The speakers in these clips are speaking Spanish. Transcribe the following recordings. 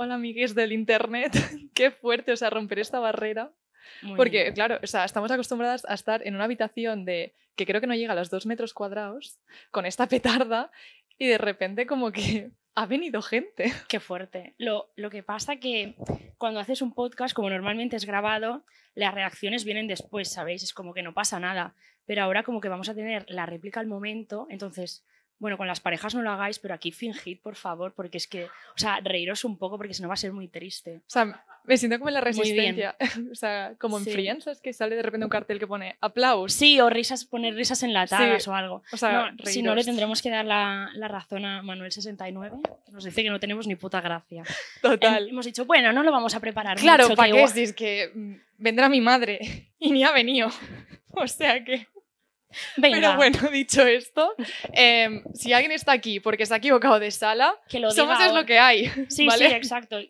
hola amigues del internet, qué fuerte, o sea, romper esta barrera. Porque, claro, o sea, estamos acostumbradas a estar en una habitación de que creo que no llega a los dos metros cuadrados, con esta petarda, y de repente como que ha venido gente. Qué fuerte. Lo, lo, que pasa que cuando haces un podcast, como normalmente es grabado, las reacciones vienen después, ¿sabéis? Es como que no pasa nada. Pero ahora como que vamos a tener la réplica al momento, entonces bueno, con las parejas no lo hagáis, pero aquí fingid, por favor, porque es que, o sea, reíros un poco porque si no va a ser muy triste. O sea, me siento como en la resistencia. o sea, como en sí. que sale de repente un cartel que pone aplausos. Sí, o risas, poner risas la sí. o algo. O sea, si no, le tendremos que dar la, la, razón a Manuel69, que nos dice que no tenemos ni puta gracia. Total. hemos dicho, bueno, no lo vamos a preparar. Claro, ¿para qué? que mm, vendrá mi madre y ni ha venido. o sea que. Pero bueno, dicho esto, em, si alguien está aquí porque se ha equivocado de sala, que lo somos es lo que hay. Sí, ¿vale? sí, exacto.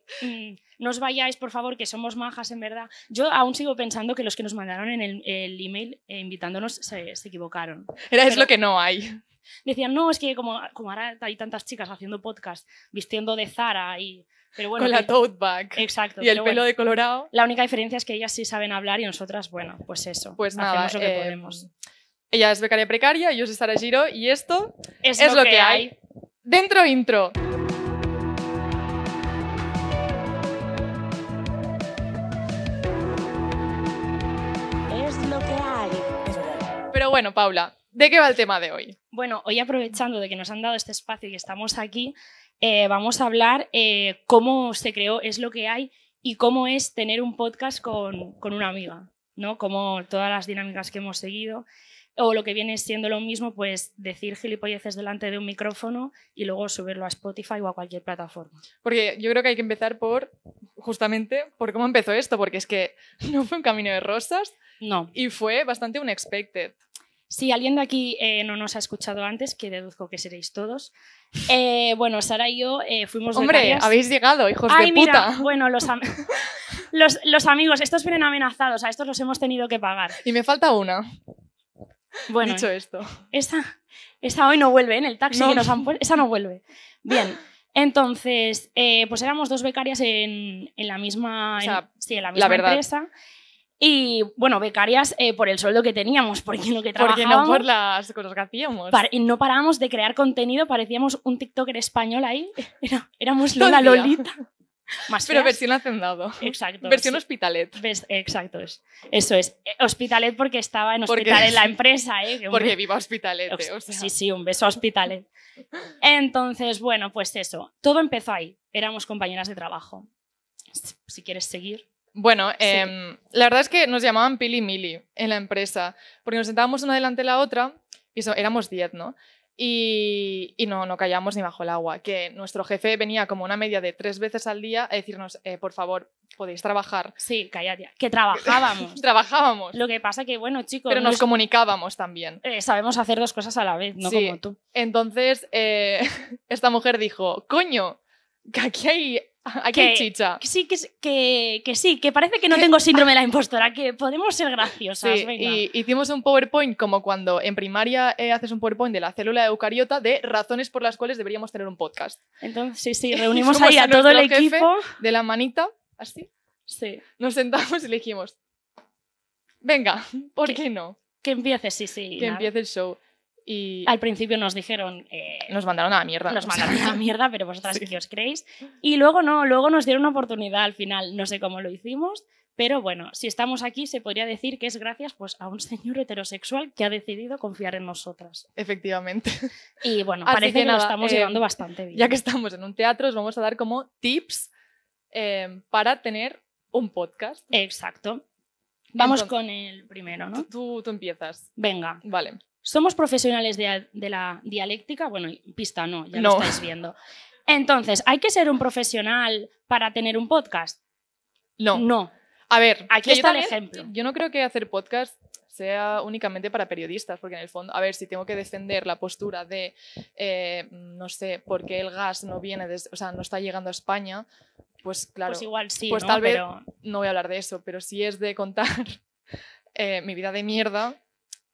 no os vayáis, por favor, que somos majas, en verdad. Yo aún sigo pensando que los que nos mandaron en el, email eh, invitándonos se, equivocaron. Era es lo que no hay. Decían, no, es que como, ahora hay tantas chicas haciendo podcast, vistiendo de Zara y pero bueno, con la tote bag. Exacto. Y el pelo de colorado. La única diferencia es que ellas sí saben hablar y nosotras, bueno, pues eso. Pues nada, hacemos lo que em, podemos. Ella es becaria precaria, yo soy Sara Giro y esto es, lo, que, hay. Dentro intro. Es lo que hay. Pero bueno, Paula, ¿de qué va el tema de hoy? Bueno, hoy aprovechando de que nos han dado este espacio y estamos aquí, eh, vamos a hablar eh, cómo se creó Es lo que hay y cómo es tener un podcast con, con una amiga, ¿no? Como todas las dinámicas que hemos seguido o lo que viene siendo lo mismo, pues decir gilipolleces delante de un micrófono y luego subirlo a Spotify o a cualquier plataforma. Porque yo creo que hay que empezar por, justamente, por cómo empezó esto, porque es que no fue un camino de rosas. No. Y fue bastante unexpected. Si alguien de aquí eh, no nos ha escuchado antes, que deduzco que seréis todos, eh, bueno, Sara y yo eh, fuimos. Hombre, habéis llegado, hijos de puta. Bueno, los, los, los, amigos, estos vienen amenazados, a estos los hemos tenido que pagar. Y me falta una. Bueno, dicho esto. Esa, esa hoy no vuelve ¿eh? en el taxi que nos Esa no vuelve. Bien. Entonces, eh, pues éramos dos becarias en, la misma, sí, en la misma empresa. Y bueno, becarias eh, por el sueldo que teníamos, porque lo que trabajábamos. Porque no por las cosas que y no parábamos de crear contenido, parecíamos un TikToker español ahí. éramos Lola Lolita. Pero versión hacendado. Exacto. Versión hospitalet. exacto, es, eso es. Eh, hospitalet porque estaba en hospital en la empresa. ¿eh? porque viva hospitalet. Sí, sí, un beso a hospitalet. Entonces, bueno, pues eso. Todo empezó ahí. Éramos compañeras de trabajo. Si quieres seguir. Bueno, em, la verdad es que nos llamaban Pili y Mili en la empresa, porque nos sentábamos una delante de la otra y éramos diez, ¿no? Y, no, no callamos ni bajo el agua. Que nuestro jefe venía como una media de tres veces al día a decirnos, eh, por favor, podéis trabajar. Sí, callad Que trabajábamos. trabajábamos. Lo que pasa que, bueno, chicos. Pero nos, pues comunicábamos también. Eh, sabemos hacer dos cosas a la vez, no como tú. Entonces, eh, esta mujer dijo, coño, que aquí hay Aquí que, chicha. sí, que, que, sí, que parece que no tengo síndrome de la impostora, que podemos ser graciosas. Y hicimos un PowerPoint como cuando en primaria eh, haces un PowerPoint de la célula eucariota de razones por las cuales deberíamos tener un podcast. Entonces, sí, sí, reunimos ahí a, todo el equipo. De la manita, así. Sí. Nos sentamos y le dijimos, venga, ¿por qué no? Que empiece, sí, sí. Que empiece el show al principio nos dijeron... Eh, nos mandaron a la mierda. Nos mandaron a la mierda, pero vosotras que os creéis. Y luego no, luego nos dieron una oportunidad al final. No sé cómo lo hicimos, pero bueno, si estamos aquí se podría decir que es gracias pues, a un señor heterosexual que ha decidido confiar en nosotras. Efectivamente. Y bueno, parece que, nos estamos eh, llevando bastante bien. Ya que estamos en un teatro, os vamos a dar como tips eh, para tener un podcast. Exacto. Vamos con el primero, ¿no? Tú, tú empiezas. Venga. Vale. Somos profesionales de, la dialéctica, bueno, pista no, ya lo estáis viendo. Entonces, ¿hay que ser un profesional para tener un podcast? No. No. A ver, aquí está el ejemplo. Yo no creo que hacer podcast sea únicamente para periodistas, porque en el fondo, a ver, si tengo que defender la postura de, eh, no sé, porque el gas no viene, o sea, no está llegando a España, pues claro, pues igual sí, pues tal vez pero... no voy a hablar de eso, pero si es de contar eh, mi vida de mierda,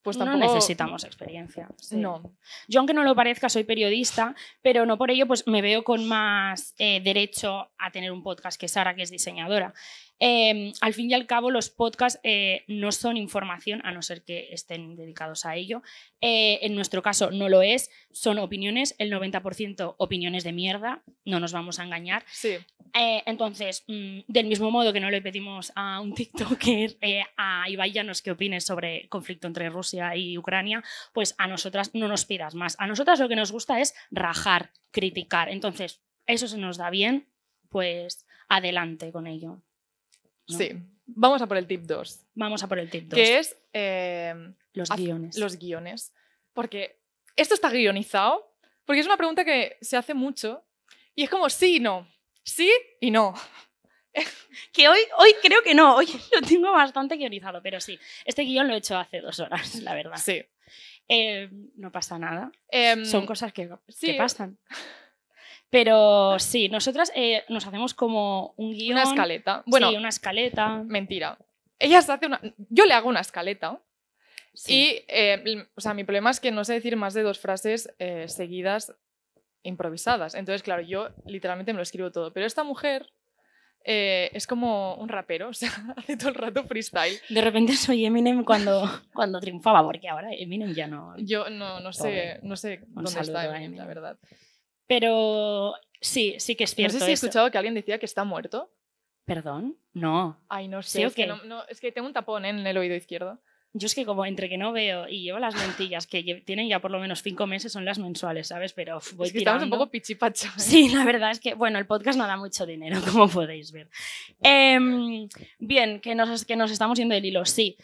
pues no necesitamos experiencia. No. Yo, aunque no lo parezca, soy periodista, pero no por ello pues me veo con más eh, derecho a tener un podcast que Sara, que es diseñadora. Em, al fin y al cabo, los podcasts eh, no son información, a no ser que estén dedicados a ello. Eh, en nuestro caso no lo es, son opiniones, el 90% opiniones de mierda, no nos vamos a engañar. Sí. Eh, entonces, mm, del mismo modo que no le pedimos a un TikToker, a Ibai Llanos que opine sobre conflicto entre Rusia y Ucrania, pues a nosotras no nos pidas más. A nosotras lo que nos gusta es rajar, criticar. Entonces, eso se nos da bien, pues adelante con ello. Sí. Vamos a por el tip 2. Vamos a por el tip 2. Que es... Eh, los guiones. Los guiones. Porque esto está guionizado, porque es una pregunta que se hace mucho y es como sí y no. Sí y no. que hoy, hoy creo que no, hoy lo tengo bastante guionizado, pero sí. Este guión lo he hecho hace dos horas, la verdad. Sí. Eh, no pasa nada. Em, Son cosas que, que pasan. Pero sí, nosotras eh, nos hacemos como un guión. Una escaleta. Bueno, sí, una escaleta. Mentira. Ella se hace una. Yo le hago una escaleta. Sí. Y, eh, o sea, mi problema es que no sé decir más de dos frases eh, seguidas improvisadas. Entonces, claro, yo literalmente me lo escribo todo. Pero esta mujer es como un rapero, o sea, hace todo el rato freestyle. De repente soy Eminem cuando, cuando triunfaba, porque ahora Eminem ya no. Yo no, no sé, no sé dónde está Eminem, la verdad. Pero sí, sí que es cierto. No sé si he escuchado que alguien decía que está muerto. ¿Perdón? No. Ay, no sé. es, que es tengo un tapón ¿eh? en el oído izquierdo. Yo es que como entre que no veo y llevo las lentillas que tienen ya por lo menos cinco meses son las mensuales, ¿sabes? Pero voy es Estamos un poco pichipacho. ¿eh? Sí, la verdad es que, bueno, el podcast no da mucho dinero, como podéis ver. Em, bien, que nos, que nos estamos yendo del hilo, sí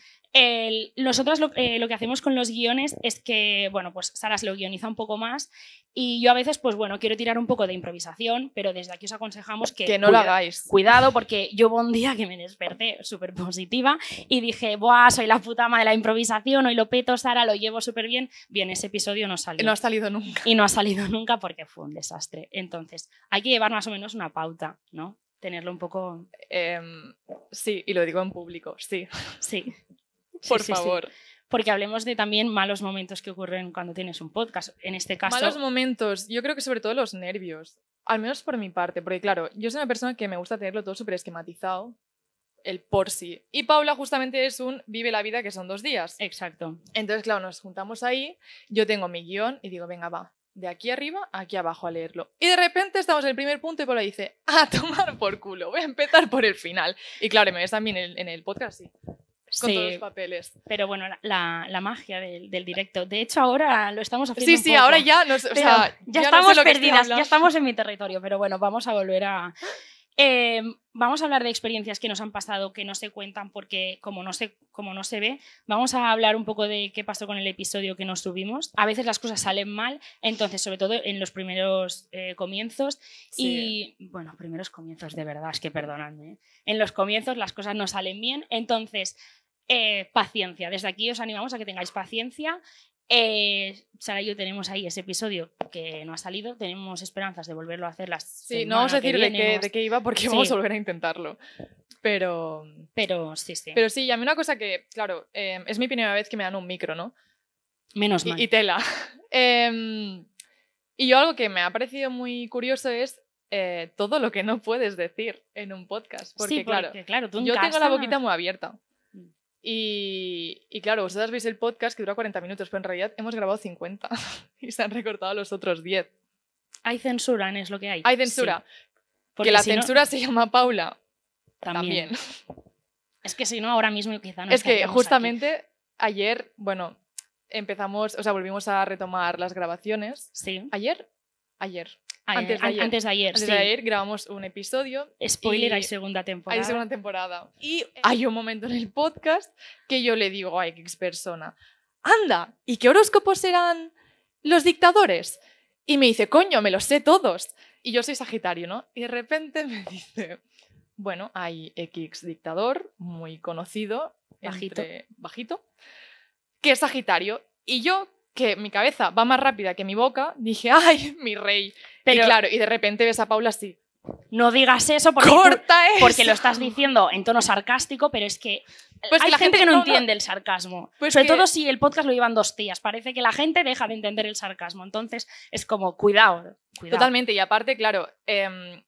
nosotros eh, lo, que hacemos con los guiones es que, bueno, pues Saras lo guioniza un poco más y yo a veces, pues bueno, quiero tirar un poco de improvisación, pero desde aquí os aconsejamos que... no lo hagáis. Cuidado, porque yo hubo un día que me desperté súper positiva y dije, ¡buah, soy la puta ama de la improvisación, hoy lo peto, Sara, lo llevo súper bien! Bien, ese episodio no salió. No ha salido nunca. Y no ha salido nunca porque fue un desastre. Entonces, hay que llevar más o menos una pauta, ¿no? Tenerlo un poco... Em, sí, y lo digo en público, sí. Sí por favor. porque hablemos de también malos momentos que ocurren cuando tienes un podcast. En este caso. Malos momentos. Yo creo que sobre todo los nervios. Al menos por mi parte, porque claro, yo soy una persona que me gusta tenerlo todo súper esquematizado, el por sí. Y Paula justamente es un vive la vida que son dos días. Exacto. Entonces, claro, nos juntamos ahí, yo tengo mi guión y digo, venga, va, de aquí arriba aquí abajo a leerlo. Y de repente estamos en el primer punto y Paula dice, a tomar por culo, voy a empezar por el final. Y claro, me ves también en el, en el podcast, sí con todos los papeles. Pero bueno, la, la, magia del, directo. De hecho, ahora lo estamos haciendo. Sí, sí, ahora ya ya, estamos perdidas, ya estamos en mi territorio, pero bueno, vamos a volver a. Em, vamos a hablar de experiencias que nos han pasado, que no se cuentan porque como no, se, como no se ve, vamos a hablar un poco de qué pasó con el episodio que nos subimos. A veces las cosas salen mal, entonces sobre todo en los primeros eh, comienzos y, bueno, primeros comienzos de verdad, es que perdonadme. ¿eh? En los comienzos las cosas no salen bien, entonces eh, paciencia. Desde aquí os animamos a que tengáis paciencia. Eh, Sara y yo tenemos ahí ese episodio que no ha salido. Tenemos esperanzas de volverlo a hacer las. Sí, no vamos a decir de qué, iba porque vamos a volver a intentarlo. Pero. Pero sí, sí. Pero sí, y a mí una cosa que, claro, em, es mi primera vez que me dan un micro, ¿no? Menos mal. Y, tela. Em, y yo algo que me ha parecido muy curioso es eh, todo lo que no puedes decir en un podcast. Porque, claro, claro yo tengo la boquita muy abierta. Y, claro, vosotras veis el podcast que dura 40 minutos, pero en realidad hemos grabado 50 y se han recortado los otros 10. Hay censura, es lo que hay. Hay censura. que la censura se llama Paula. También. Es que si no, ahora mismo quizá no. Es que justamente ayer, bueno, empezamos, o sea, volvimos a retomar las grabaciones. Sí. Ayer. Ayer antes, de ayer. Antes de ayer, grabamos un episodio. Spoiler, hay segunda temporada. Hay segunda temporada. Y hay un momento en el podcast que yo le digo a X persona, anda, ¿y qué horóscopos serán los dictadores? Y me dice, coño, me los sé todos. Y yo soy Sagitario, ¿no? Y de repente me dice, bueno, hay X dictador muy conocido, bajito, bajito que es Sagitario. Y yo, que mi cabeza va más rápida que mi boca, dije, ¡ay, mi rey! Pero, y claro, y de repente ves a Paula así. No digas eso porque, porque lo estás diciendo en tono sarcástico, pero es que pues hay la gente, que no, entiende el sarcasmo. Pues sobre todo si el podcast lo llevan dos días Parece que la gente deja de entender el sarcasmo. Entonces es como, cuidado. Totalmente. Y aparte, claro, em,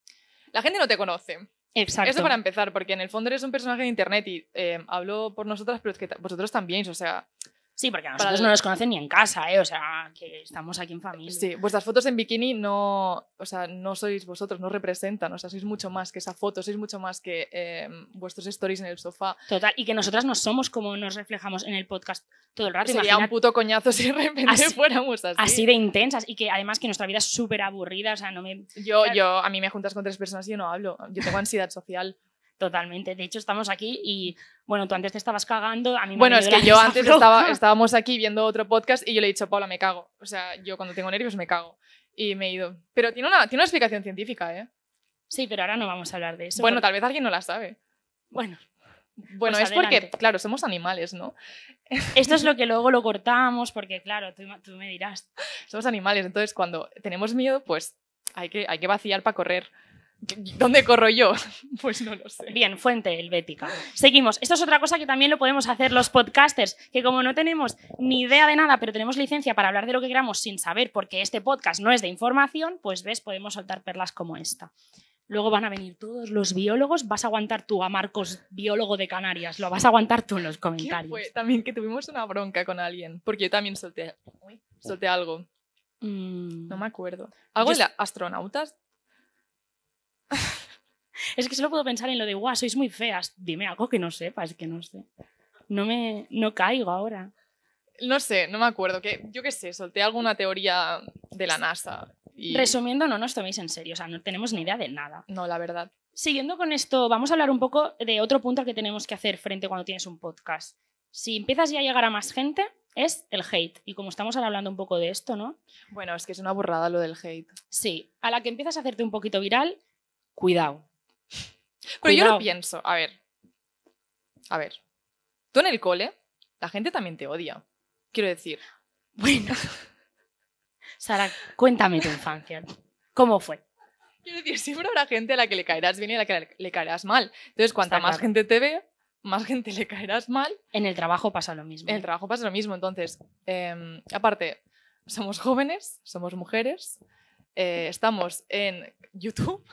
la gente no te conoce. Exacto. Eso para empezar, porque en el fondo eres un personaje de internet y em, hablo por nosotras, pero es que vosotros también, o sea, Sí, porque a nosotros no nos conocen ni en casa, ¿eh? O sea, que estamos aquí en familia. Sí, vuestras fotos en bikini no, o sea, no sois vosotros, no representan, o sea, sois mucho más que esa foto, sois mucho más que em, vuestros stories en el sofá. Total, y que nosotras no somos como nos reflejamos en el podcast todo el rato. Sería un puto coñazo si de repente fuéramos así. Así de intensas y que además que nuestra vida es súper aburrida, o sea, no me... Yo, yo, a mí me juntas con tres personas y yo no hablo, yo tengo ansiedad social. Totalmente. De hecho, estamos aquí y, bueno, tú antes te estabas cagando. A mí bueno, es que yo antes estaba, estábamos aquí viendo otro podcast y yo le he dicho, Paula, me cago. O sea, yo cuando tengo nervios me cago. Y me he ido. Pero tiene una, tiene una explicación científica, ¿eh? Sí, pero ahora no vamos a hablar de eso. Bueno, tal vez alguien no la sabe. Bueno. Bueno, pues es porque, claro, somos animales, ¿no? Esto es lo que luego lo cortamos, porque, claro, tú, me dirás. Somos animales, entonces cuando tenemos miedo, pues hay que, hay que vaciar para correr. ¿Dónde corro yo? Pues no lo sé. Bien, fuente helvética. Seguimos. Esto es otra cosa que también lo podemos hacer los podcasters, que como no tenemos ni idea de nada, pero tenemos licencia para hablar de lo que queramos sin saber, porque este podcast no es de información, pues ves, podemos soltar perlas como esta. Luego van a venir todos los biólogos, vas a aguantar tú a Marcos, biólogo de Canarias, lo vas a aguantar tú en los comentarios. También que tuvimos una bronca con alguien, porque yo también solté, solté algo. Mm. No me acuerdo. ¿Algo de astronautas? Es que solo puedo pensar en lo de, guau, sois muy feas. Dime algo que no sepas, que no sé. No me, no caigo ahora. No sé, no me acuerdo. Que, yo qué sé, solté alguna teoría de la NASA. Resumiendo, no nos toméis en serio, o sea, no tenemos ni idea de nada. No, la verdad. Siguiendo con esto, vamos a hablar un poco de otro punto al que tenemos que hacer frente cuando tienes un podcast. Si empiezas ya a llegar a más gente, es el hate. Y como estamos hablando un poco de esto, ¿no? Bueno, es que es una burrada lo del hate. Sí, a la que empiezas a hacerte un poquito viral, cuidado. Pero yo lo pienso, a ver. A ver. Tú en el cole, la gente también te odia. Quiero decir. Bueno. Sara, cuéntame tu infancia. ¿Cómo fue? Quiero decir, siempre habrá gente a la que le caerás bien y a la que le caerás mal. Entonces, cuanta más gente te ve, más gente le caerás mal. En el trabajo pasa lo mismo. En el trabajo pasa lo mismo. Entonces, em, aparte, somos jóvenes, somos mujeres, eh, estamos en YouTube,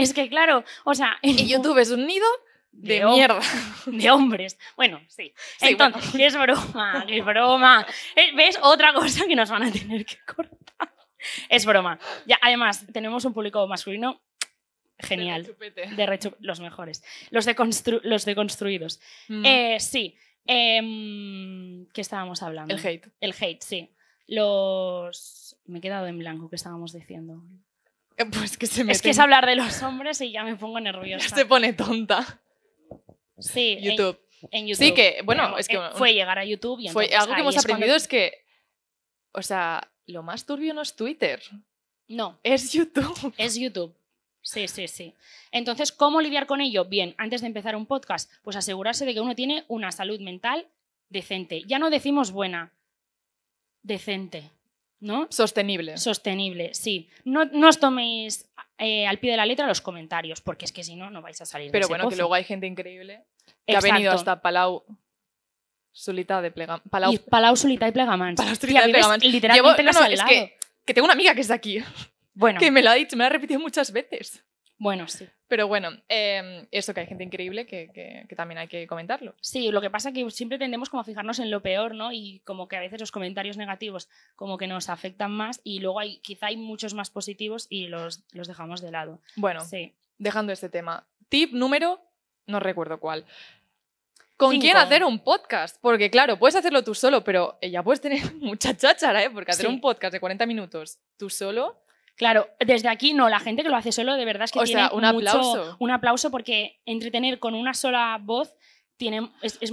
es que claro, o sea... Y YouTube es un nido de, mierda. De hombres. Bueno, sí. Entonces, es broma, es broma. Eh, ¿Ves? Otra cosa que nos van a tener que cortar. Es broma. Ya, además, tenemos un público masculino genial. De, rechupete. los mejores. Los, de los deconstruidos. Mm. Eh, sí. Em, ¿Qué estábamos hablando? El hate. El hate, sí. Los. Me he quedado en blanco, ¿qué estábamos diciendo? Pues es que es hablar de los hombres y ya me pongo nerviosa. se pone tonta. Sí. YouTube. En, YouTube. Sí, que, bueno, es que. Eh, fue llegar a YouTube y fue, Algo que hemos aprendido es que. O sea, lo más turbio no es Twitter. No. Es YouTube. Es YouTube. Sí, sí, sí. Entonces, ¿cómo lidiar con ello? Bien, antes de empezar un podcast, pues asegurarse de que uno tiene una salud mental decente. Ya no decimos buena, decente. Sostenible. Sostenible, sí. No, os toméis eh, al pie de la letra los comentarios, porque es que si no, no vais a salir. Pero bueno, que luego hay gente increíble que ha venido hasta Palau. Solita de Plegamans. Palau. Y Palau Solita y Plegamans. Solita de Plegamans. Literalmente no, no, es Que, tengo una amiga que es de aquí. Bueno. Que me lo ha dicho, me lo ha repetido muchas veces. Bueno, sí. Pero bueno, em, eso que hay gente increíble que, también hay que comentarlo. Sí, lo que pasa es que siempre tendemos como a fijarnos en lo peor, ¿no? Y como que a veces los comentarios negativos como que nos afectan más y luego hay, quizá hay muchos más positivos y los, los dejamos de lado. Bueno, sí. dejando este tema. Tip número, no recuerdo cuál. ¿Con quién hacer un podcast? Porque claro, puedes hacerlo tú solo, pero ya puedes tener mucha cháchara, ¿eh? Porque hacer un podcast de 40 minutos tú solo... Claro, desde aquí no, la gente que lo hace solo de verdad es que tiene sea, un aplauso. un aplauso porque entretener con una sola voz tiene, es,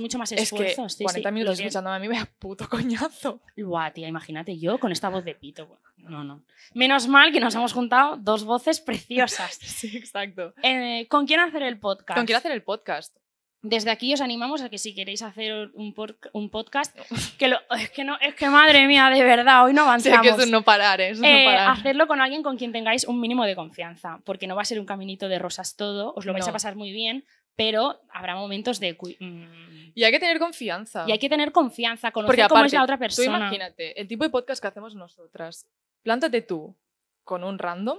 mucho más esfuerzo. Es que 40 minutos escuchándome a mí me puto coñazo. Guau, tía, imagínate yo con esta voz de pito. No, no. Menos mal que nos hemos juntado dos voces preciosas. sí, exacto. Eh, ¿Con quién hacer el podcast? ¿Con quién hacer el podcast? Desde aquí os animamos a que si queréis hacer un, podcast, que lo, es que no, es que madre mía, de verdad, hoy no avanzamos. Sí, que no parar, ¿eh? es no eh, parar. Hacerlo con alguien con quien tengáis un mínimo de confianza, porque no va a ser un caminito de rosas todo, os lo vais a pasar muy bien, pero habrá momentos de mm, y hay que tener confianza. Y hay que tener confianza, con porque, cómo es la otra persona. Tú imagínate, el tipo de podcast que hacemos nosotras. Plántate tú con un random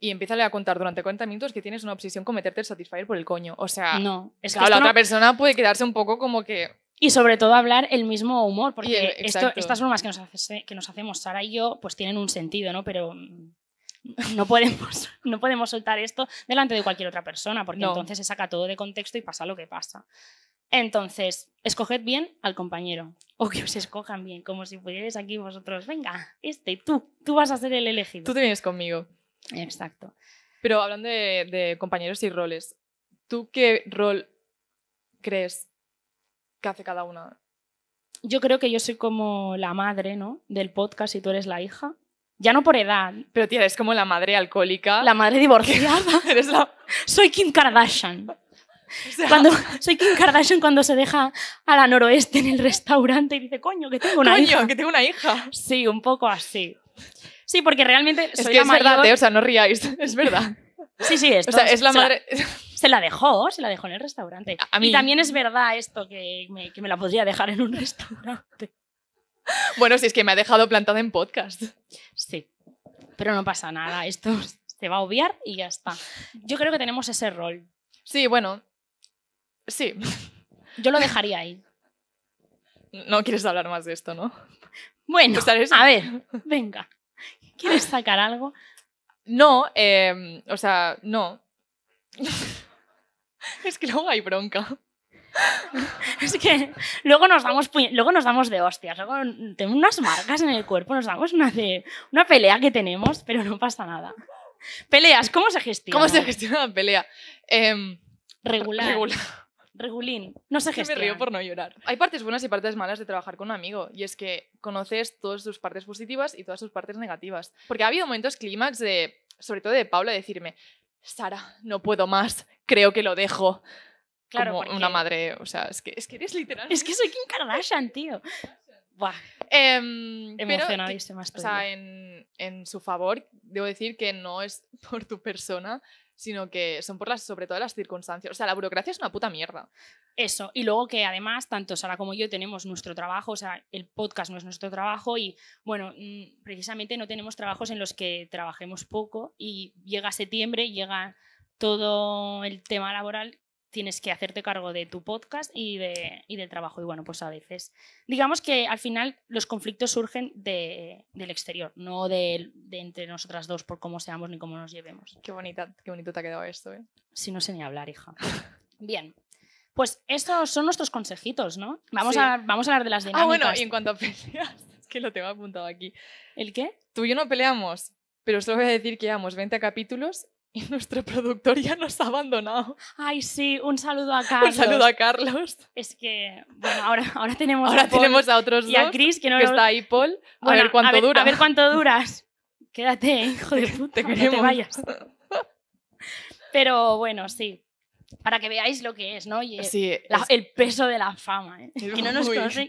y empieza a contar durante 40 minutos que tienes una obsesión con meterte el Satisfyer por el coño. O sea, no, la otra persona puede quedarse un poco como que... Y sobre todo hablar el mismo humor, porque esto, estas normas que nos, eh, que nos hacemos Sara y yo, pues tienen un sentido, ¿no? Pero mm, no podemos, no podemos soltar esto delante de cualquier otra persona, porque entonces se saca todo de contexto y pasa lo que pasa. Entonces, escoged bien al compañero, o que os escojan bien, como si pudierais aquí vosotros, venga, este, tú, tú vas a ser el elegido. Tú te vienes conmigo. Exacto. Pero hablando de, compañeros y roles, ¿tú qué rol crees que hace cada una? Yo creo que yo soy como la madre, ¿no? Del podcast y tú eres la hija. Ya no por edad. Pero tía, eres como la madre alcohólica. La madre divorciada. Soy Kim Kardashian. cuando, soy Kim Kardashian cuando se deja a la noroeste en el restaurante y dice, coño, que tengo una coño, que tengo una hija. Sí, un poco así. Sí, porque realmente es que eh, o sea, no ríais, es verdad. Sí, sí, esto. es la se La, dejó, se la dejó en el restaurante. A mí. Y también es verdad esto que me, la podría dejar en un restaurante. Bueno, si es que me ha dejado plantada en podcast. Sí, pero no pasa nada, esto se va a obviar y ya está. Yo creo que tenemos ese rol. Sí, bueno, sí. Yo lo dejaría ahí. No quieres hablar más de esto, ¿no? Bueno, a ver, venga. ¿Quieres sacar algo? No, em, o sea, no. es que luego hay bronca. es que luego nos damos luego nos damos de hostias, luego tenemos unas marcas en el cuerpo, nos damos una de una pelea que tenemos, pero no pasa nada. Peleas, ¿cómo se gestiona? ¿Cómo se gestiona la pelea? Em, regular. Regulín, no sé gestionar. me río por no llorar. Hay partes buenas y partes malas de trabajar con un amigo, y es que conoces todas sus partes positivas y todas sus partes negativas. Porque ha habido momentos clímax de, sobre todo de Paula, decirme, Sara, no puedo más, creo que lo dejo. Claro, Como una madre, o sea, es que, es que eres literal. Es que soy Kim Kardashian, tío. Buah. Eh, Emocionadísima O sea, en, su favor, debo decir que no es por tu persona, sino que son por las, sobre todo las circunstancias. O sea, la burocracia es una puta mierda. Eso, y luego que además, tanto Sara como yo tenemos nuestro trabajo, o sea, el podcast no es nuestro trabajo y, bueno, mm, precisamente no tenemos trabajos en los que trabajemos poco y llega septiembre, llega todo el tema laboral tienes que hacerte cargo de tu podcast y, de, del trabajo. Y bueno, pues a veces, digamos que al final los conflictos surgen del exterior, no de, entre nosotras dos por cómo seamos ni cómo nos llevemos. Qué, bonita, qué bonito te ha quedado esto, ¿eh? Si no sé ni hablar, hija. Bien. Pues estos son nuestros consejitos, ¿no? Vamos, a, vamos a hablar de las ah, dinámicas. Ah, bueno, y en cuanto a peleas, es que lo tengo apuntado aquí. ¿El qué? Tú y yo no peleamos, pero solo voy a decir que llevamos 20 capítulos y nuestro productor ya nos ha abandonado. Ay, sí, un saludo a Carlos. Un saludo a Carlos. Es que, bueno, ahora, ahora tenemos a tenemos a otros y a Chris, que no está ahí, Paul. a ver cuánto dura. A ver cuánto duras. Quédate, hijo de puta, te queremos. vayas. Pero bueno, sí para que veáis lo que es, ¿no? el, eh, el peso de la fama, ¿eh? que, no nos conoce,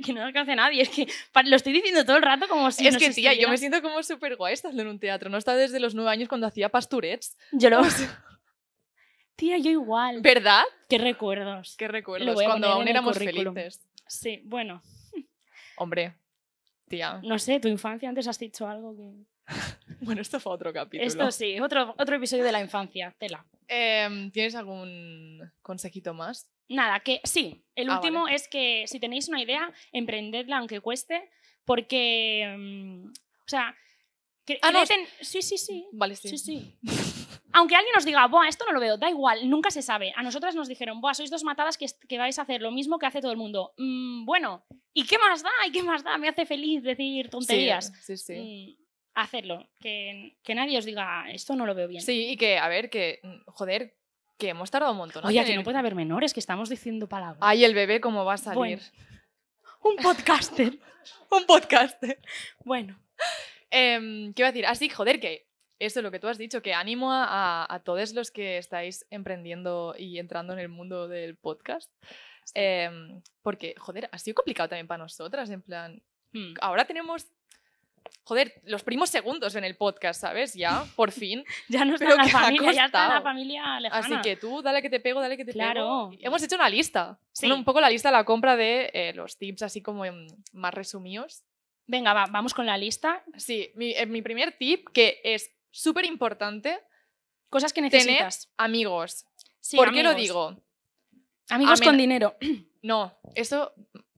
nadie. Es que lo estoy diciendo todo el rato como si. Es que, tía, yo me siento como súper guay estando en un teatro. No está desde los nueve años cuando hacía pasturets. Yo lo. tía, yo igual. ¿Verdad? Qué recuerdos. Qué recuerdos. Cuando aún éramos felices. Sí, bueno. Hombre, tía. No sé, tu infancia antes has dicho algo que. Bueno, esto fue otro capítulo. Esto sí, otro, otro episodio de la infancia, tela. Em, ¿Tienes algún consejito más? Nada, que sí. El ah, último es que si tenéis una idea, emprendedla aunque cueste, porque. Mm, o sea. Ah, sí, sí, sí. Vale, sí. aunque alguien nos diga, bueno, esto no lo veo, da igual, nunca se sabe. A nosotras nos dijeron, bueno, sois dos matadas que, que vais a hacer lo mismo que hace todo el mundo. Mm, bueno, ¿y qué más da? ¿Y qué más da? Me hace feliz decir tonterías. Sí, sí. Mm, hacerlo. Que, nadie os diga, esto no lo veo bien. Sí, y que, a ver, que, mm, joder, que hemos tardado un montón. Oye, que no puede haber menores, que estamos diciendo palabras. Ay, el bebé, ¿cómo va a salir? un podcaster. un podcaster. Bueno. Em, ¿Qué iba a decir? Así, ah, joder, que eso es lo que tú has dicho, que animo a, todos los que estáis emprendiendo y entrando en el mundo del podcast. Em, porque, joder, ha sido complicado también para nosotras, en plan, hmm. ahora tenemos joder, los primos segundos en el podcast, ¿sabes? Ya, por fin. ya no está, la familia, ya está la familia lejana. Así que tú, dale que te pego, dale que te claro. Hemos hecho una lista. Sí. un poco la lista de la compra de eh, los tips así como em, más resumidos. Venga, vamos con la lista. Sí, mi, eh, primer tip, que es súper importante. Cosas que necesitas. amigos. Sí, ¿Por qué lo digo? Amigos con dinero. No, eso...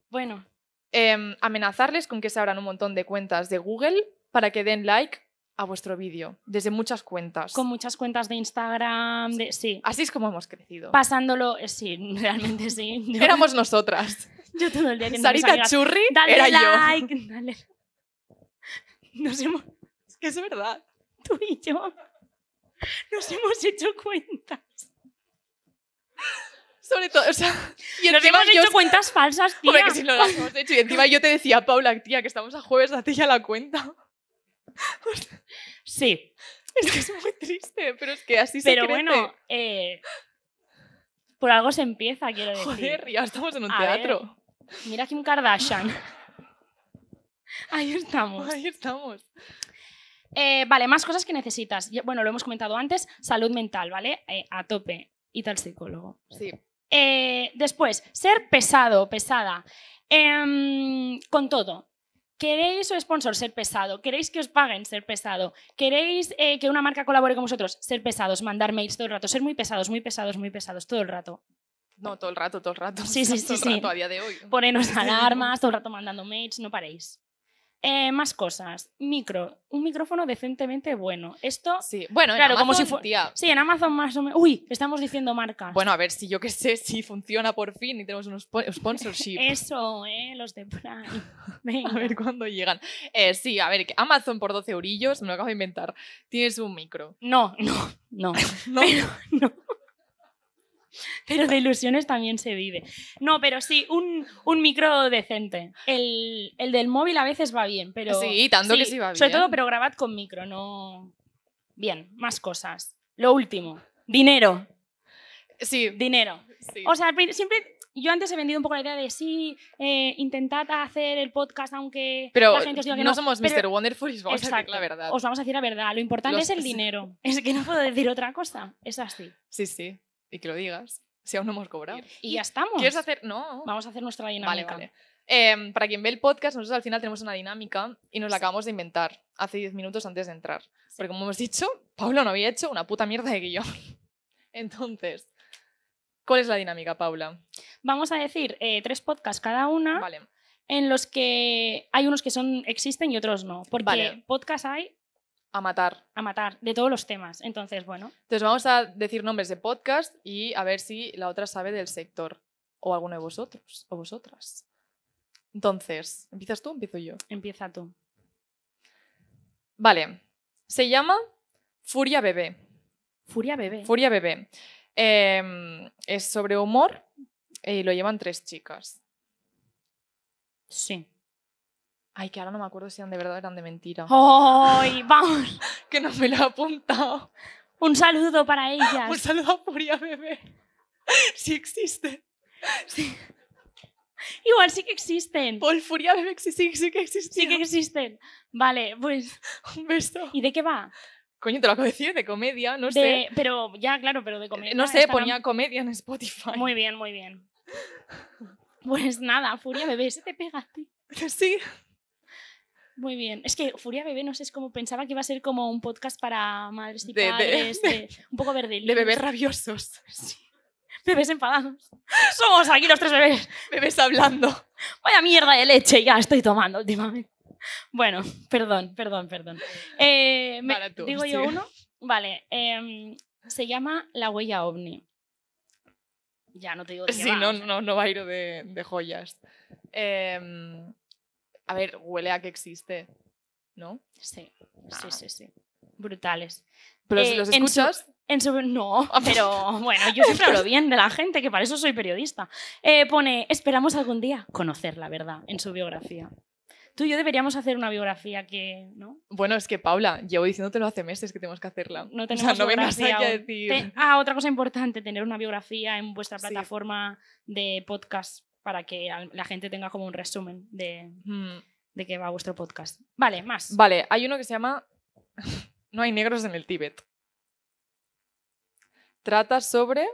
Bueno. Em, amenazarles con que se abran un montón de cuentas de Google para que den like a vuestro vídeo, desde muchas cuentas. Con muchas cuentas de Instagram, sí. Así es como hemos crecido. Pasándolo, eh, sí, realmente sí. Éramos nosotras. Yo todo el día Sarita Churri dale like, Dale. hemos... Es que es verdad. Tú y yo nos hemos hecho cuenta sobre todo, Y Nos hemos hecho cuentas falsas, tía. si hecho. Y encima yo te decía, Paula, tía, que estamos a jueves, date ya la cuenta. sí. Es que es muy triste, pero es que así se se Pero bueno, eh, por algo se empieza, quiero decir. Joder, ya estamos en un teatro. Mira mira Kim Kardashian. Ahí estamos. Ahí estamos. Eh, vale, más cosas que necesitas. Bueno, lo hemos comentado antes, salud mental, ¿vale? Eh, a tope. Y tal psicólogo. Sí. Eh, después, ser pesado, pesada, em, con todo. ¿Queréis o sponsor ser pesado? ¿Queréis que os paguen ser pesado? ¿Queréis eh, que una marca colabore con vosotros? Ser pesados, mandar mails todo el rato, ser muy pesados, muy pesados, muy pesados, todo el rato. No, todo el rato, todo el rato. Sí, sí, sí. Todo el rato a día de hoy. Ponernos alarmas, todo el rato mandando mails, no paréis. Eh, más cosas. Micro. Un micrófono decentemente bueno. Esto. Sí, bueno, en claro, como si Sí, en Amazon más o menos. Uy, estamos diciendo marca Bueno, a ver si yo qué sé si funciona por fin y tenemos unos sponsorship. Eso, eh, los de Prime. a ver cuándo llegan. Eh, sí, a ver, que Amazon por 12 eurillos, me lo acabo de inventar. Tienes un micro. No, no, no. no. pero de ilusiones también se vive. No, pero sí, un, un micro decente. El, el, del móvil a veces va bien, pero... Sí, tanto que sí va bien. Sobre todo, pero grabad con micro, no... Bien, más cosas. Lo último, dinero. Sí. Dinero. O sea, siempre yo antes he vendido un poco la idea de sí, eh, intentad hacer el podcast aunque pero la gente que no. no somos Mr. Wonderful y os vamos a decir la verdad. Os vamos a decir la verdad. Lo importante es el dinero. Es que no puedo decir otra cosa. Es así. Sí, sí y que lo digas, si aún no hemos cobrado. Y ya estamos. ¿Quieres hacer? No. Vamos a hacer nuestra dinámica. Vale, vale. Em, para quien ve el podcast, nosotros al final tenemos una dinámica y nos la acabamos de inventar hace 10 minutos antes de entrar. Porque como hemos dicho, Paula no había hecho una puta mierda de guión. Entonces, ¿cuál es la dinámica, Paula? Vamos a decir eh, tres podcasts cada una. Vale en los que hay unos que son existen y otros no. Porque vale. podcast hay a matar. A matar, de todos los temas. Entonces, bueno. Entonces vamos a decir nombres de podcast y a ver si la otra sabe del sector. O alguno de vosotros, o vosotras. Entonces, ¿empiezas tú o empiezo yo? Empieza tú. Vale. Se llama Furia Bebé. Furia Bebé. Furia Bebé. Em, es sobre humor eh, y lo llevan tres chicas. Sí. Ay, que ahora no me acuerdo si eran de verdad o eran de mentira. ¡Ay! ¡Vamos! que no me lo he apuntado. Un saludo para ellas. Un saludo a Furia Bebé. Sí existen. Igual sí que existen. Por Furia Bebé sí, sí, que existen. Sí que existen. Vale, pues. Un beso. ¿Y de qué va? Coño, te lo acabo de decir, de comedia, no sé. Pero, ya, claro, pero de eh, comedia. No sé, ponía comedia en Spotify. Muy bien, muy bien. Pues nada, Furia Bebé, se te pega a ti. Sí. Muy bien. Es que Furia Bebé, no sé, es como pensaba que iba a ser como un podcast para madres y padres, un poco verde. De bebés rabiosos. Sí. Bebés enfadados. Somos aquí los tres bebés. Bebés hablando. Vaya mierda de leche, ya estoy tomando últimamente. Bueno, perdón, perdón, perdón. Eh, digo yo uno. Vale. Em, se llama La huella ovni. Ya no te digo de Sí, no, no, no va a ir de, de joyas. Eh, a ver, huele a que existe, ¿no? Sí, sí, ah. sí, sí. Brutales. ¿Pero si eh, los escuchas? En no, pero bueno, yo siempre hablo bien de la gente, que para eso soy periodista. Eh, pone, esperamos algún día conocer la verdad en su biografía. Tú y yo deberíamos hacer una biografía que, ¿no? Bueno, es que Paula, llevo lo hace meses que tenemos que hacerla. No tenemos nada. que decir... Ah, otra cosa importante, tener una biografía en vuestra plataforma de podcast para que la gente tenga como un resumen hmm. de, qué va vuestro podcast. Vale, más. Vale, hay uno que se llama No hay negros en el Tíbet. Trata sobre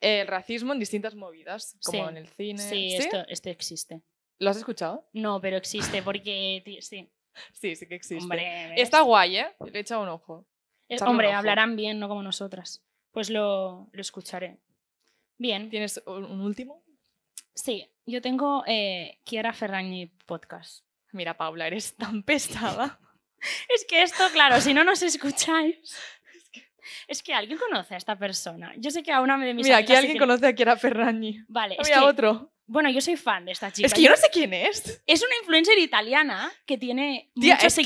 el racismo en distintas movidas, como en el cine. Sí, Esto, existe. ¿Lo has escuchado? No, pero existe porque sí. Sí, sí que existe. Está guay, ¿eh? Le he echado un ojo. Eh, hombre, hablarán bien, no como nosotras. Pues lo, lo escucharé. Bien. ¿Tienes un último? Sí, yo tengo eh, Kiera Ferragni podcast. Mira, Paula, eres tan pesada. es que esto, claro, si no nos escucháis. Es que, alguien conoce a esta persona. Yo sé que a una de mis. Mira, aquí alguien conoce a Kiera Ferragni. Vale, es que... otro. Bueno, yo soy fan de esta chica. Es que yo no sé quién es. Es una influencer italiana que tiene Tía, muchos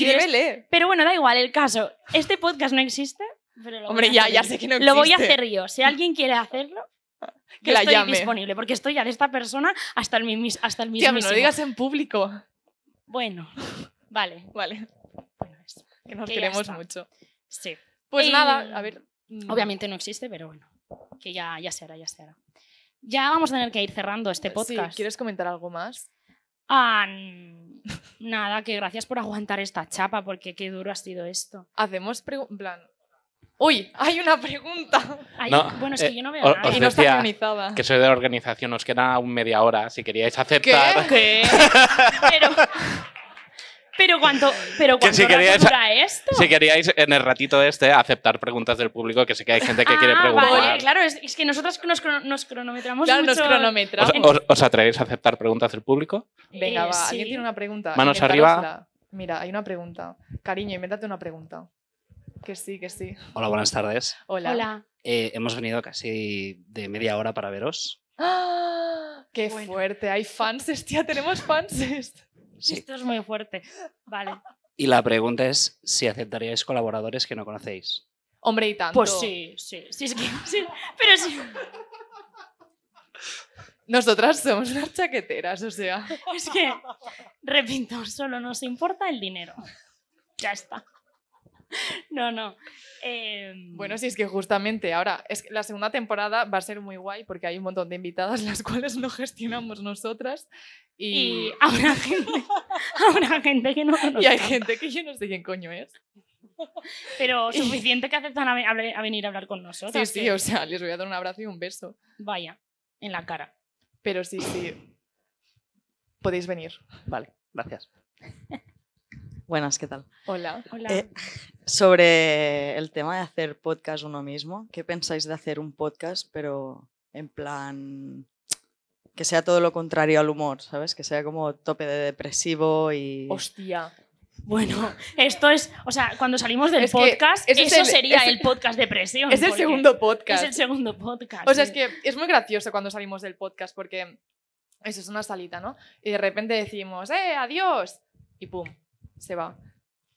Pero bueno, da igual el caso. Este podcast no existe. Pero Hombre, ya, ya sé que no existe. Lo voy a hacer yo. Si alguien quiere hacerlo, que la estoy llame. disponible, porque estoy ya de esta persona hasta el, mismo hasta el mismísimo. no lo digas en público. Bueno, vale. Vale. Bueno, que nos queremos mucho. Sí. Pues nada, em, a ver. Mm. Obviamente no existe, pero bueno, que ya, ya se hará, ya se hará. Ya vamos a tener que ir cerrando este podcast. ¿Quieres comentar algo más? Ah, nada, que gracias por aguantar esta chapa, porque qué duro ha sido esto. Hacemos, preguntas... Uy, hay una pregunta. bueno, es que eh, yo no veo nada. y no está organizada. Que soy de la organización, os queda un media hora si queríais aceptar. ¿Qué? pero. Pero cuánto, pero cuánto si dura esto. Si queríais en el ratito este aceptar preguntas del público, que sé que hay gente que quiere ah, preguntar. Vale, claro, es, que nosotros nos, cronometramos claro, Nos cronometramos. ¿Os, atrevéis a aceptar preguntas del público? Venga, va, eh, alguien tiene una pregunta. Manos arriba. Mira, hay una pregunta. Cariño, invéntate una pregunta. Que sí, que sí. Hola, buenas tardes. Hola. Eh, hemos venido casi de media hora para veros. ¡Ah! ¡Qué fuerte! Hay fans, tía, tenemos fans. Sí. Esto es muy fuerte. Vale. Y la pregunta es si aceptaríais colaboradores que no conocéis. Hombre, y tanto. Pues sí, sí, sí, pero sí. Nosotras somos unas chaqueteras, o sea. Es que, repito, solo nos importa el dinero. Ya está. no, no. Bueno, em, sí, es que justamente ahora, es que la segunda temporada va a ser muy guay porque hay un montón de invitadas las cuales no gestionamos nosotras y, habrá, gente, que hay gente que yo no sé quién coño es. Pero suficiente que aceptan a, venir a hablar con nosotros. Sí, sí, o sea, les voy a dar un abrazo y un beso. Vaya, en la cara. Pero sí, sí. Podéis venir. Vale, gracias. Buenas, ¿qué tal? Hola. Hola. Eh, sobre el tema de hacer podcast uno mismo, ¿qué pensáis de hacer un podcast, pero en plan que sea todo lo contrario al humor, ¿sabes? Que sea como tope de depresivo y... Hostia. Bueno, esto es, o sea, cuando salimos del podcast, eso sería el podcast depresión. Es el segundo podcast. Es el segundo podcast. O sea, es que es muy gracioso cuando salimos del podcast porque eso es una salita, ¿no? Y de repente decimos, ¡eh, adiós! Y pum, se va.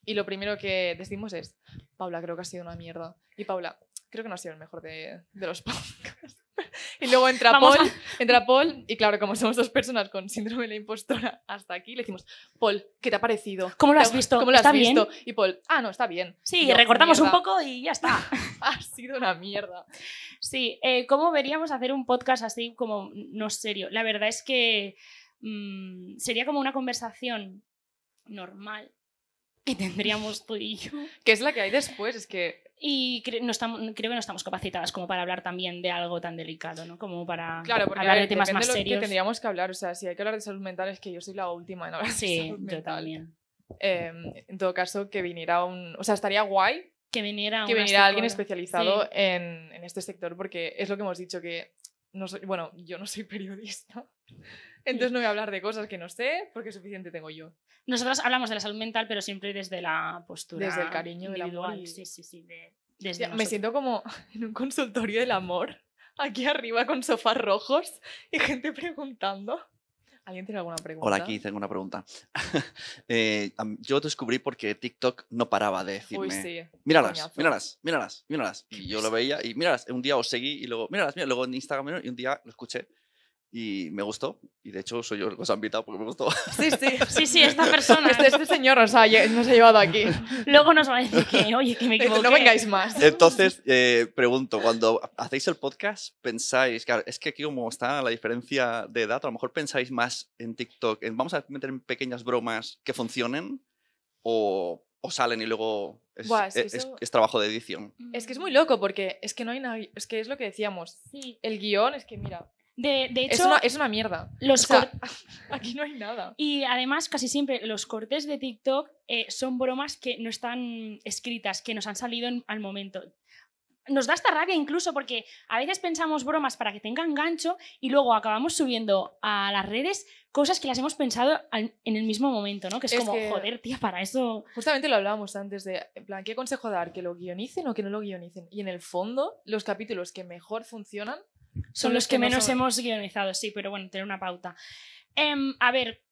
Y lo primero que decimos es, Paula, creo que ha sido una mierda. Y Paula, creo que no ha sido el mejor de, los podcasts. y luego entra Paul, entra Paul, y claro, como somos dos personas con síndrome de la impostora hasta aquí, le decimos, Paul, ¿qué te ha parecido? ¿Cómo lo has visto? ¿Cómo lo has visto? Y Paul, ah, no, está bien. Sí, recortamos un poco y ya está. ha sido una mierda. Sí, eh, ¿cómo veríamos hacer un podcast así como no serio? La verdad es que mm, sería como una conversación normal que tendríamos tú y yo. Que es la que hay después, es que... Y creo que no estamos capacitadas como para hablar también de algo tan delicado, ¿no? Como para hablar de temas más serios. Que tendríamos que hablar, o sea, si hay que hablar de salud mental es que yo soy la última en hablar de salud mental. Sí, yo también. Em, en todo caso, que viniera un... O sea, estaría guay que viniera, que alguien especializado en, en este sector, porque es lo que hemos dicho, que no bueno, yo no soy periodista, entonces no voy a hablar de cosas que no sé, porque suficiente tengo yo. Nosotros hablamos de la salud mental, pero siempre desde la postura. Desde el cariño del amor. Sí, sí, sí. me siento como en un consultorio del amor, aquí arriba con sofás rojos y gente preguntando. ¿Alguien tiene alguna pregunta? Hola, aquí tengo una pregunta. eh, yo descubrí porque TikTok no paraba de decirme, Uy, sí. míralas, míralas, míralas, míralas. Y yo lo veía y míralas. Un día os seguí y luego, míralas, míralas. Luego en Instagram y un día lo escuché y me gustó. Y de hecho, soy yo el que os ha invitado porque me gustó. Sí, sí, sí, sí esta persona. Este, este señor nos ha llevado aquí. Luego nos va a decir que, oye, que me equivoqué. No vengáis más. Entonces, eh, pregunto, cuando hacéis el podcast, pensáis, claro, es que aquí como está la diferencia de edad, a lo mejor pensáis más en TikTok, en, vamos a meter pequeñas bromas que funcionen o, salen y luego e-, es, trabajo de edición. Es que es muy loco porque es que no hay es que es lo que decíamos. Sí. El guión es que, mira, de, hecho, es una, mierda. Los aquí no hay nada. Y además, casi siempre los cortes de TikTok eh, son bromas que no están escritas, que nos han salido al momento. Nos da esta rabia incluso porque a veces pensamos bromas para que tengan gancho y luego acabamos subiendo a las redes cosas que las hemos pensado en el mismo momento, ¿no? Que es, como, joder, tía, para eso. Justamente lo hablábamos antes de, en plan, ¿qué consejo dar? ¿Que lo guionicen o que no lo guionicen? Y en el fondo, los capítulos que mejor funcionan son los, que, menos hemos... guionizado, sí, pero bueno, tener una pauta. Em, a ver,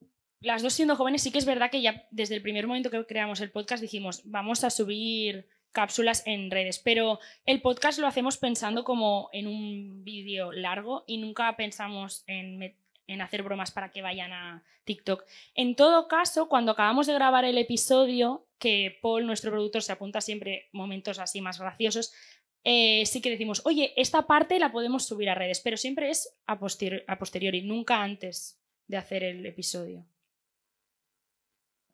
las dos siendo jóvenes, sí que es verdad que ya desde el primer momento que creamos el podcast dijimos, vamos a subir cápsulas en redes, pero el podcast lo hacemos pensando como en un vídeo largo y nunca pensamos en, en, hacer bromas para que vayan a TikTok. En todo caso, cuando acabamos de grabar el episodio, que Paul, nuestro productor, se apunta siempre momentos así más graciosos, eh, sí que decimos, oye, esta parte la podemos subir a redes, pero siempre es a, posteriori, nunca antes de hacer el episodio.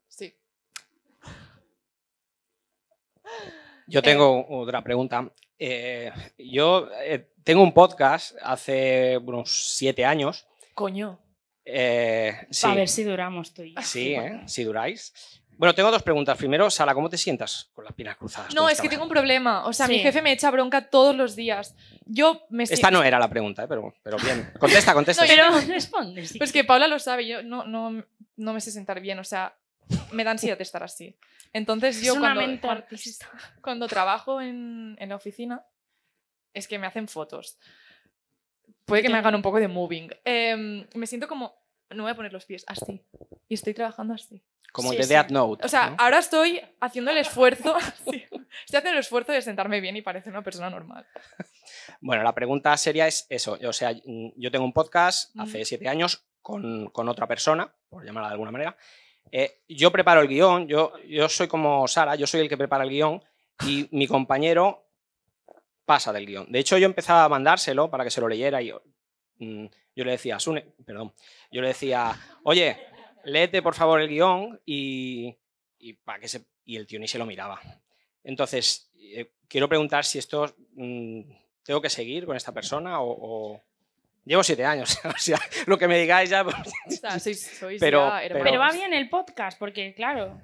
Sí. Yo eh. tengo otra pregunta. Eh, yo tengo un podcast hace unos siete años. Coño. A ver si duramos tú Sí, si duráis. Bueno, tengo dos preguntas. Primero, Sala, ¿cómo te sientas con las piernas cruzadas? No, es que tengo un problema. O sea, mi jefe me echa bronca todos los días. Yo me Esta no era la pregunta, ¿eh? pero, pero bien. Contesta, contesta. pero Pues que Paula lo sabe, yo no, no, me sé sentar bien. O sea, me da ansiedad de estar así. Entonces yo cuando, cuando trabajo en, en, la oficina es que me hacen fotos. Puede que me hagan un poco de moving. Em, me siento como, no voy a poner los pies así. Y estoy trabajando así como Note. O sea, ahora estoy haciendo el esfuerzo, se estoy el esfuerzo de sentarme bien y parecer una persona normal. Bueno, la pregunta seria es eso. O sea, mm, yo tengo un podcast hace siete años con, con otra persona, por llamarla de alguna manera. Eh, yo preparo el guión, yo, yo soy como Sara, yo soy el que prepara el guión y mi compañero pasa del guión. De hecho, yo empezaba a mandárselo para que se lo leyera y yo, mm, yo le decía, Sune, perdón, yo le decía, oye, léete por favor el guión y, para que se, y el tío ni se lo miraba. Entonces, eh, quiero preguntar si esto mm, tengo que seguir con esta persona o, Llevo siete años, o sea, lo que me digáis ya... Pues, sois, pero, pero, va bien el podcast, porque claro...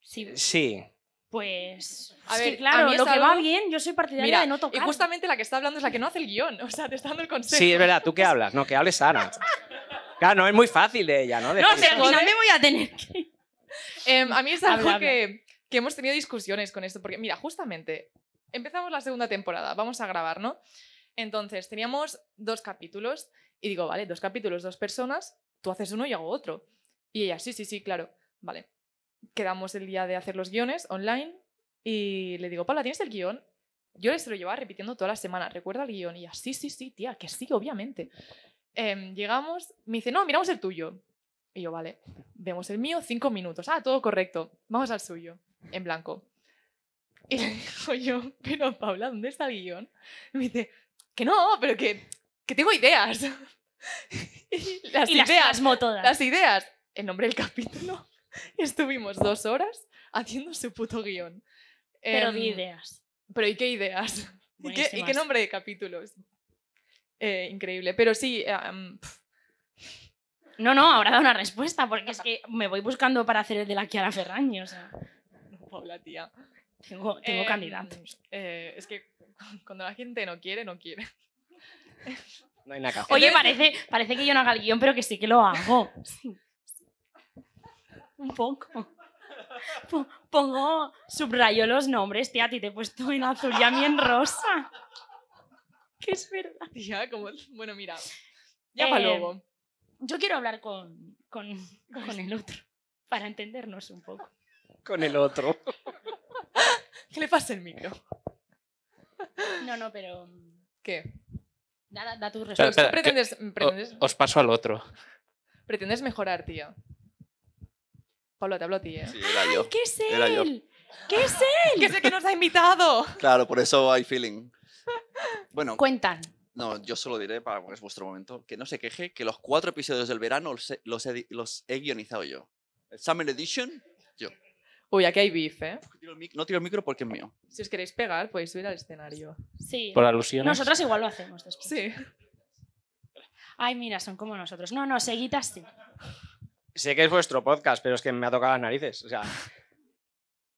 Sí. Pues... A ver, claro, lo que va bien, yo soy partidaria de no tocar. Y justamente la que está hablando es la que no hace el guión, o sea, te está dando el consejo. Sí, es verdad, tú qué hablas, no, que hables Sara. Claro, no es muy fácil de ella, ¿no? no, sé, al me voy a tener que. Em, a mí es algo que, hemos tenido discusiones con esto, porque mira, justamente empezamos la segunda temporada, vamos a grabar, ¿no? Entonces, teníamos dos capítulos y digo, vale, dos capítulos, dos personas, tú haces uno y hago otro. Y ella, sí, sí, sí, claro, vale. Quedamos el día de hacer los guiones online y le digo, Paula, ¿tienes el guión? Yo les lo llevaba repitiendo toda la semana, ¿recuerda el guión? Y ella, sí, sí, sí, tía, que sí, obviamente. Em, llegamos, me dice, no, miramos el tuyo. Y yo, vale, vemos el mío, cinco minutos. Ah, todo correcto, vamos al suyo, en blanco. Y le digo yo, pero Paula, ¿dónde está el guión? me dice, que no, pero que, que tengo ideas. y las ideas, las, todas. las ideas, En nombre del capítulo. estuvimos dos horas haciendo su puto guión. Pero eh, ideas. Pero ¿y qué ideas? ¿Y qué, ¿Y qué nombre de capítulos? Eh, increíble. Pero sí... Eh, no, no, ahora da una respuesta, porque es que me voy buscando para hacer el de la Kiara Ferraño. O sea. Hola, tía. Tengo, tengo em, candidatos. Eh, es que cuando la gente no quiere, no quiere. Oye, parece, parece que yo no haga el guión, pero que sí que lo hago. Un poco. Pongo, subrayo los nombres, tía, a ti te he puesto en azul y a mí en rosa. que es verdad. Ya, como, bueno, mira, ya para eh, luego. Yo quiero hablar con, con, con el otro, para entendernos un poco. Con el otro. ¿Qué le pase el micro. No, no, pero... Mm, ¿Qué? nada da, tus tu respuesta. pretendes, pretendes... Os paso al otro. Pretendes mejorar, tío. Pablo, te hablo a ti, ¿eh? Sí, era yo. ¿Qué es él? ¿Qué es él? que es el que nos ha invitado. Claro, por eso hay feeling. Bueno. Cuentan. No, yo solo diré, para es vuestro momento, que no se queje, que los cuatro episodios del verano los he, guionizado yo. Summer Edition, yo. Uy, aquí hay beef, ¿eh? no tiro el micro porque es mío. Si os queréis pegar, podéis subir al escenario. Sí. Por alusiones. Nosotros igual lo hacemos después. Sí. Ay, mira, son como nosotros. No, no, seguitas sí. Sé que es vuestro podcast, pero es que me ha tocado las narices. O sea,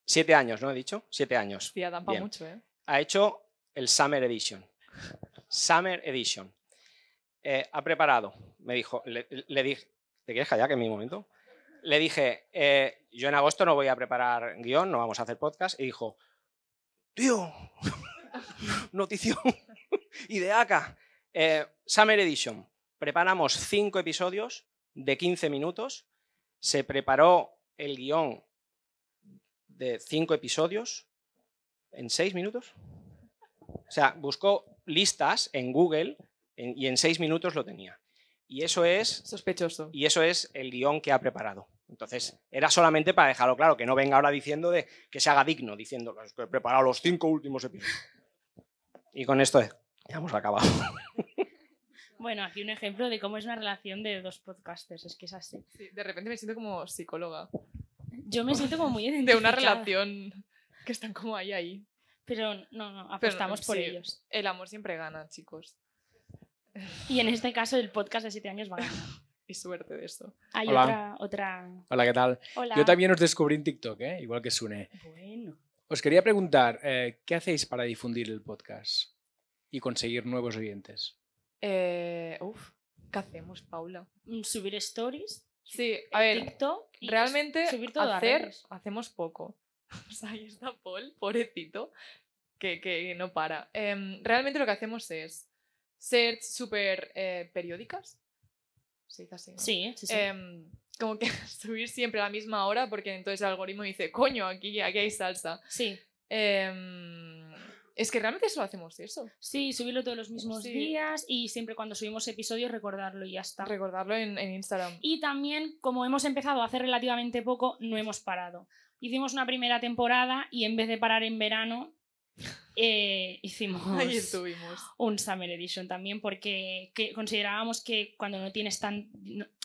siete años, ¿no he dicho? Siete años. Y dan mucho, ¿eh? Ha hecho el Summer Edition. Summer Edition. Eh, ha preparado, me dijo, le, dije, ¿te quieres callar que en mi momento? Le dije, eh, yo en agosto no voy a preparar guión, no vamos a hacer podcast, y dijo, tío, notición, ideaca, eh, Summer Edition, preparamos cinco episodios de 15 minutos, se preparó el guión de cinco episodios en seis minutos, o sea, buscó listas en Google y en seis minutos lo tenía. Y eso es... Sospechoso. Y eso es el guión que ha preparado. Entonces, era solamente para dejarlo claro, que no venga ahora diciendo de que se haga digno, diciendo pues, que he preparado los cinco últimos episodios. Y con esto eh, ya hemos acabado. Bueno, aquí un ejemplo de cómo es una relación de dos podcasters, es que es así. de repente me siento como psicóloga. Yo me siento como muy identificada. De una relación que están como ahí, ahí. Pero no, no, apostamos por ellos. El amor siempre gana, chicos. Y en este caso, el podcast de 7 años va a ganar. y suerte de eso. Hay Otra, otra. Hola, ¿qué tal? Yo también os descubrí en TikTok, ¿eh? igual que Sune. Bueno. Os quería preguntar, eh, ¿qué hacéis para difundir el podcast y conseguir nuevos oyentes? Eh, uf, ¿qué hacemos, Paula? Mm, subir stories. Sí, a ver, TikTok realmente todo hacer, hacemos poco. ahí está Paul, pobrecito, que, no para. Em, realmente lo que hacemos es ser súper eh, periódicas. Se dice Sí, sí, sí. Em, como que subir siempre a la misma hora porque entonces el algoritmo dice, coño, aquí, hay salsa. Sí. Em, es que realmente solo hacemos eso. Sí, subirlo todos los mismos días y siempre cuando subimos episodios recordarlo y ya está. Recordarlo en, en, Instagram. Y también, como hemos empezado hace relativamente poco, no hemos parado. Hicimos una primera temporada y en vez de parar en verano, eh, hicimos un Summer Edition también porque considerábamos que cuando no tienes tan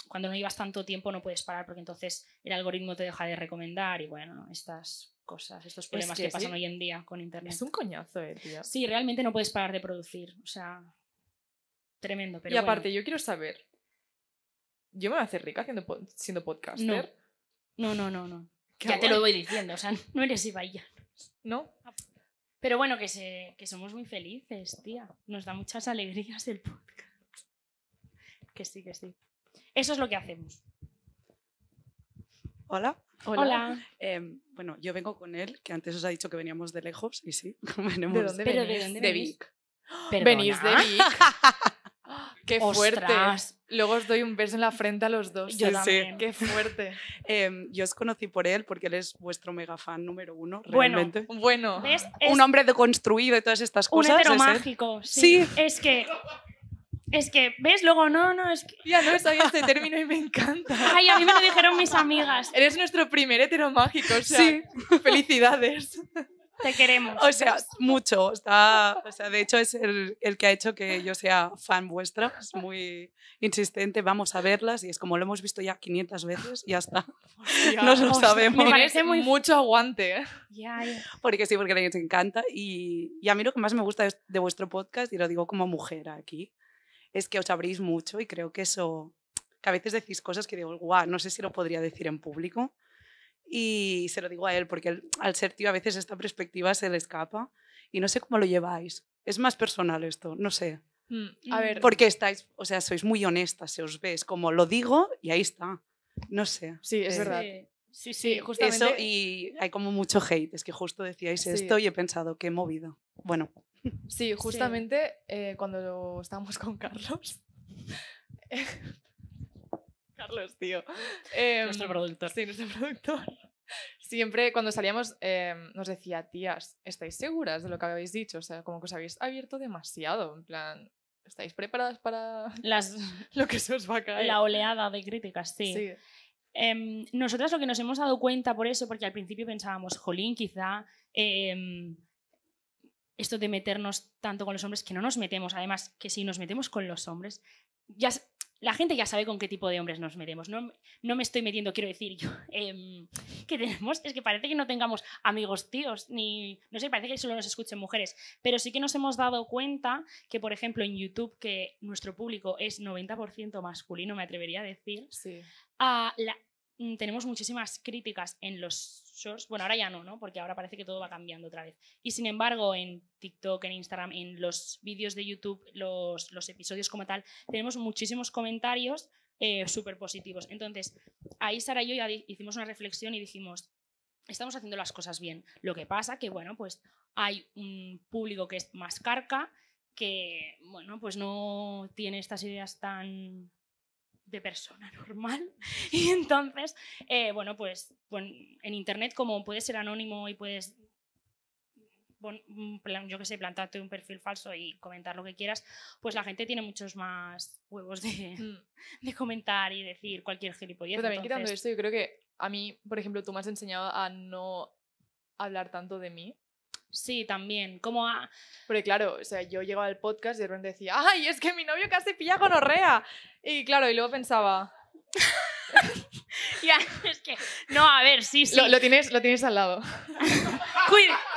cuando no llevas tanto tiempo no puedes parar porque entonces el algoritmo te deja de recomendar y bueno, estas cosas, estos problemas que, pasan hoy en día con internet. Es un coñazo, eh, tío. Sí, realmente no puedes parar de producir, o sea, tremendo, pero Y aparte, yo quiero saber, ¿yo me voy a hacer rica siendo, siendo podcaster? no, no, no, no ya te lo voy diciendo, o sea, no eres Ibayan. ¿No? Pero bueno, que, se, somos muy felices, tía. Nos da muchas alegrías el podcast. Que sí, que sí. Eso es lo que hacemos. Hola. Hola. Em, bueno, yo vengo con él, que antes os ha dicho que veníamos de lejos, y sí, venimos ¿De dónde, de, Vic. ¿Venís de Vic? ¡Qué fuerte! Luego os doy un beso en la frente a los dos. Yo ¡Qué fuerte! Em, yo os conocí por él porque él es vuestro mega fan número uno, realmente. Bueno, bueno. un hombre deconstruido y todas estas cosas. Un hetero mágico. Sí. Es que... Es que, ¿ves? Luego, no, no, es que... Ya no sabía este término y me encanta. Ay, a mí me lo dijeron mis amigas. Eres nuestro primer hetero mágico, o sí. felicidades. Te queremos. O sea, mucho. Está, o sea, de hecho, es el, que ha hecho que yo sea fan vuestra. Es muy insistente. Vamos a verlas y es como lo hemos visto ya 500 veces, ya está. Nos lo sabemos. Me parece mucho aguante. ¿eh? Porque sí, Porque sí, porque les encanta. Y, y a mí lo que más me gusta de vuestro podcast, y lo digo como mujer aquí, es que os abrís mucho y creo que eso. que a veces decís cosas que digo, guau, no sé si lo podría decir en público y se lo digo a él, porque al ser tío a veces esta perspectiva se le escapa y no sé cómo lo lleváis. Es más personal esto, no sé. Mm, a mm. ver. Porque estáis, o sea, sois muy honestas, se os Es como lo digo y ahí está. No sé. Sí, es eh, verdad. Sí, sí, justamente. Eso y hay como mucho hate, es que justo decíais esto y he pensado, qué movido. Bueno. Sí, justamente eh, cuando estábamos con Carlos, eh, Carlos, tío. Em, nuestro productor. Sí, nuestro productor. Siempre cuando salíamos em, nos decía, tías, ¿estáis seguras de lo que habéis dicho? O sea, como que os habéis abierto demasiado. En plan, ¿estáis preparadas para Las... lo que se os va a caer? La oleada de críticas, sí. Em, nosotras lo que nos hemos dado cuenta por eso, porque al principio pensábamos, jolín, quizá esto de meternos tanto con los hombres, que no nos metemos, además que si nos metemos con los hombres, ya la gente ya sabe con qué tipo de hombres nos metemos. No, no me estoy metiendo, quiero decir yo. Em, que tenemos? Es que parece que no tengamos amigos tíos, ni. No sé, parece que solo nos escuchen mujeres. Pero sí que nos hemos dado cuenta que, por ejemplo, en YouTube, que nuestro público es 90% masculino, me atrevería a decir. Sí. Ah, Mm, tenemos muchísimas críticas en los shorts. Bueno, ahora ya no, ¿no? Porque ahora parece que todo va cambiando otra vez. Y sin embargo, en TikTok, en Instagram, en los vídeos de YouTube, los, los episodios como tal, tenemos muchísimos comentarios eh, súper positivos. Entonces, ahí Sara y yo ya hicimos una reflexión y dijimos, estamos haciendo las cosas bien. Lo que pasa que, bueno, pues hay un público que es más carca, que, bueno, pues no tiene estas ideas tan de persona normal. Y entonces, eh, bueno, pues en Internet, como puedes ser anónimo y puedes, mm, yo que sé, plantarte un perfil falso y comentar lo que quieras, pues la gente tiene muchos más huevos de, mm. comentar y decir cualquier gilipollez. Pero también quitando esto, yo creo que a mí, por ejemplo, tú me has enseñado a no hablar tanto de mí Sí, también. Como a... Porque claro, o sea, yo llegaba al podcast y de decía, ¡ay, es que mi novio casi pilla gonorrea! Y claro, y luego pensaba... ya, es que... No, a ver, sí, sí. Lo, tienes, lo tienes al lado.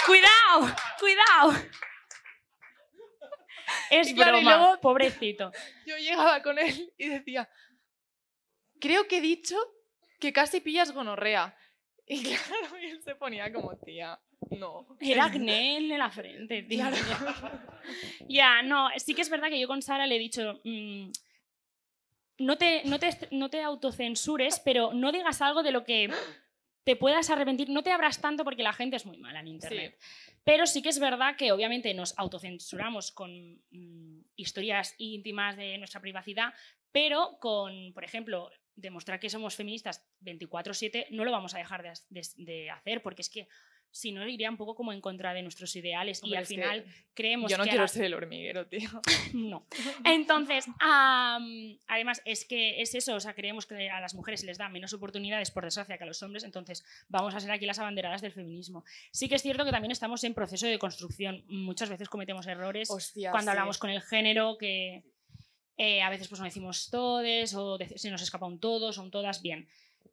¡Cuidado! ¡Cuidado! Es broma, pobrecito. Yo llegaba con él y decía, creo que he dicho que casi pillas gonorrea. Y claro, él se ponía como tía. No. Era acné en la frente, tío. Ya, no, sí que es verdad que yo con Sara le he dicho, mm, no, te, no, te, autocensures, pero no digas algo de lo que te puedas arrepentir, no te abras tanto porque la gente es muy mala en Internet. Pero sí que es verdad que obviamente nos autocensuramos con mm, historias íntimas de nuestra privacidad, pero con, por ejemplo, demostrar que somos feministas 24/7 no lo vamos a dejar de, hacer porque es que si no iría un poco como en contra de nuestros ideales y al final creemos... que... Yo no quiero ser el hormiguero, tío. no. Entonces, además es que es eso, o sea, creemos que a las mujeres se les da menos oportunidades por desgracia que a los hombres, entonces vamos a ser aquí las abanderadas del feminismo. Sí que es cierto que también estamos en proceso de construcción, muchas veces cometemos errores cuando hablamos con el género que... Eh, a veces pues no decimos todes o se nos escapa un todos o un todas, bien.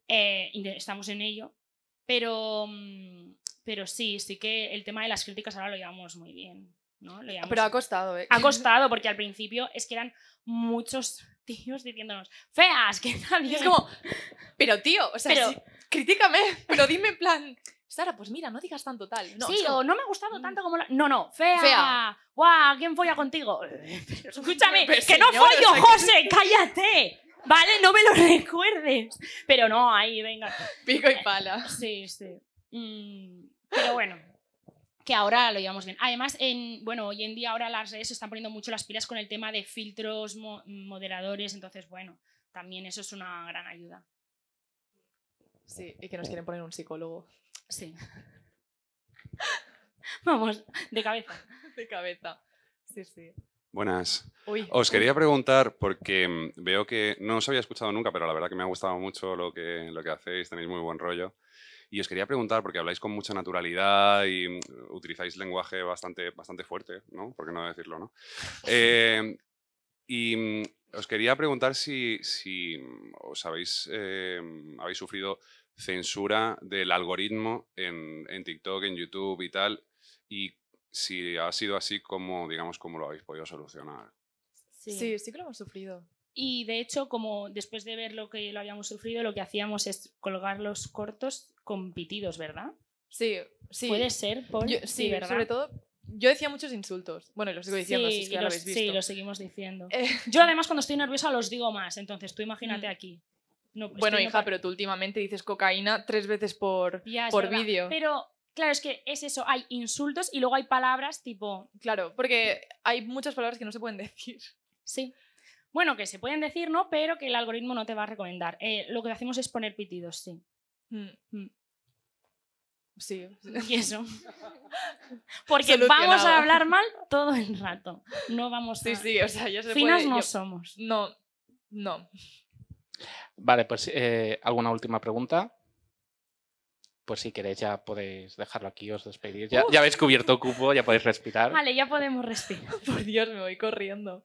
Eh, estamos en ello, pero mm, pero sí, sí que el tema de las críticas ahora lo llevamos muy bien. ¿no? Ah, pero ha costado, ¿eh? Ha costado, porque al principio es que eran muchos tíos diciéndonos, feas, que tal. Es como, pero tío, o sea, pero... pero dime en plan. Sara, pues mira, no digas tanto tal. No, no me ha gustado mm. tanto como la... No, no, fea. fea. ¡Guau! ¿Quién folla contigo? escúchame, que no follo, José, cállate. ¿Vale? No me lo recuerdes. Pero no, ahí, venga. Pico y pala. Sí, sí. Mm, que ahora lo llevamos bien. Además, bueno, hoy en día ahora las redes se están poniendo mucho las pilas con el tema de filtros, moderadores, entonces, bueno, también eso es una gran ayuda. Sí, y que nos quieren poner un psicólogo. Sí. Vamos, de cabeza. De cabeza. Sí, sí. Buenas. Os quería preguntar, porque mm, veo que no os había escuchado nunca, pero la verdad que me ha gustado mucho lo que, lo que hacéis, tenéis muy buen rollo. Y os quería preguntar, porque habláis con mucha naturalidad y mm, utilizáis lenguaje bastante, bastante fuerte, ¿no? ¿Por qué no decirlo, no? Eh, y mm, os quería preguntar si, mm, os habéis, eh, habéis sufrido censura del algoritmo en, en, TikTok, en YouTube y tal, y si ha sido así, ¿cómo, digamos, cómo lo habéis podido solucionar? Sí, sí, sí que lo hemos sufrido. Y de hecho, como después de ver lo que lo habíamos sufrido, lo que hacíamos es colgar los cortos con pitidos, ¿verdad? Sí, sí. Puede ser, Paul. sí, Sobre todo, yo decía muchos insultos. Bueno, y los sigo diciendo, sí, es que ya lo habéis visto. Sí, lo seguimos diciendo. Eh. Yo además cuando estoy nerviosa los digo más, entonces tú imagínate mm. aquí. bueno, hija, pero tú últimamente dices cocaína tres veces por, por vídeo. Pero Claro, es que es eso, hay insultos y luego hay palabras tipo... Claro, porque hay muchas palabras que no se pueden decir. Sí bueno, que se pueden decir, ¿no? Pero que el algoritmo no te va a recomendar. Eh, lo que hacemos es poner pitidos, sí. Sí, mm. mm. Sí. Y eso. Porque vamos a hablar mal todo el rato. No vamos a... Sí, sí, o sea, ya se Finas no somos. No, no. Vale, pues eh, alguna última pregunta. Pues si queréis ya podéis dejarlo aquí, os despedir. Ya, ya habéis cubierto cupo, ya podéis respirar. Vale, ya podemos respirar. Por Dios, me voy corriendo.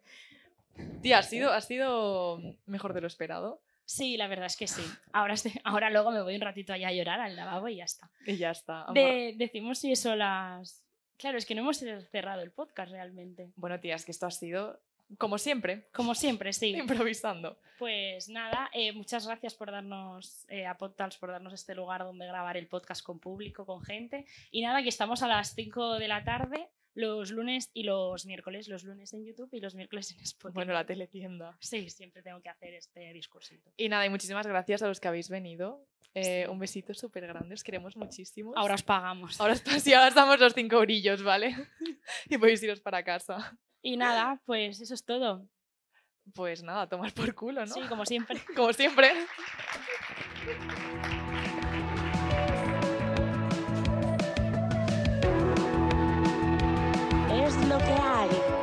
Tía, ha sido, ha sido mejor de lo esperado. Sí, la verdad es que sí. Ahora, ahora luego me voy un ratito allá a llorar al lavabo y ya está. Y ya está. decimos si eso las... Claro, es que no hemos cerrado el podcast realmente. Bueno, tía, es que esto ha sido como siempre. Como siempre, sí. Improvisando. Pues nada, eh, muchas gracias por darnos, eh, a Podtals, por darnos este lugar donde grabar el podcast con público, con gente. Y nada, que estamos a las 5 de la tarde los lunes y los miércoles, los lunes en YouTube y los miércoles en Spotify. Bueno, la teletienda. Sí, siempre tengo que hacer este discursito. Y nada, y muchísimas gracias a los que habéis venido. Eh, un besito súper grande, os queremos muchísimo. Ahora os pagamos. Ahora os, sí, los cinco orillos, ¿vale? y podéis iros para casa. Y nada, pues eso es todo. Pues nada, tomar por culo, ¿no? Sí, como siempre. como siempre. 哎。